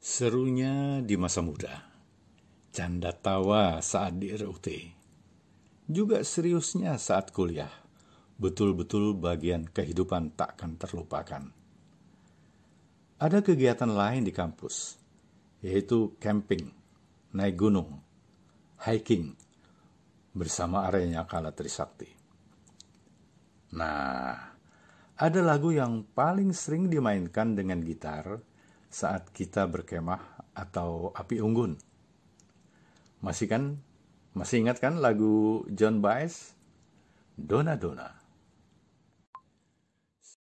Serunya di masa muda, canda tawa saat di RUT, juga seriusnya saat kuliah, betul-betul bagian kehidupan takkan terlupakan. Ada kegiatan lain di kampus, yaitu camping, naik gunung, hiking, bersama Arenya Kala Trisakti. Nah, ada lagu yang paling sering dimainkan dengan gitar, saat kita berkemah atau api unggun. Masih kan? Masih ingat kan lagu John Baez? Dona Dona.